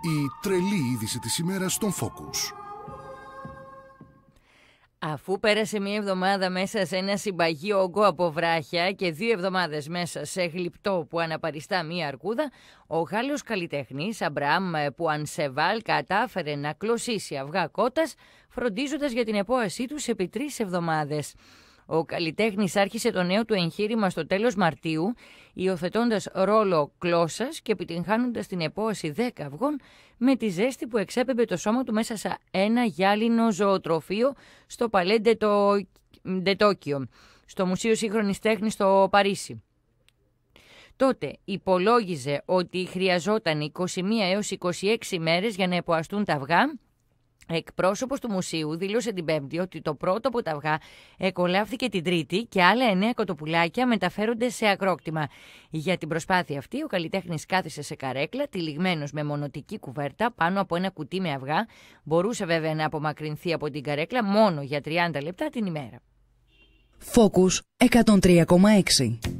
Η τρελή είδηση της ημέρας στον Focus. Αφού πέρασε μία εβδομάδα μέσα σε ένα συμπαγή ογκό από βράχια και δύο εβδομάδες μέσα σε γλυπτό που αναπαριστά μία αρκούδα, ο Γάλλος καλλιτεχνής Αμπραμ ανσεβάλ, κατάφερε να κλωσίσει αυγά κότας, φροντίζοντας για την επόασή του επί τρεις εβδομάδες. Ο καλλιτέχνης άρχισε το νέο του εγχείρημα στο τέλος Μαρτίου, υιοθετώντας ρόλο κλώσσα και επιτυγχάνοντας την επόαση 10 αυγών με τη ζέστη που εξέπεμπε το σώμα του μέσα σε ένα γυάλινο ζωοτροφείο στο Παλέ Ντετόκιο, στο Μουσείο Σύγχρονης Τέχνης στο Παρίσι. Τότε υπολόγιζε ότι χρειαζόταν 21 έως 26 μέρες για να εποαστούν τα αυγά Εκπρόσωπος του μουσείου δήλωσε την Πέμπτη ότι το πρώτο από τα αυγά εκολάφθηκε την Τρίτη και άλλα εννέα κοτοπουλάκια μεταφέρονται σε ακρόκτημα. Για την προσπάθεια αυτή, ο καλλιτέχνης κάθισε σε καρέκλα, τυλιγμένος με μονοτική κουβέρτα πάνω από ένα κουτί με αυγά. Μπορούσε βέβαια να απομακρυνθεί από την καρέκλα μόνο για 30 λεπτά την ημέρα. Φόκου 103,6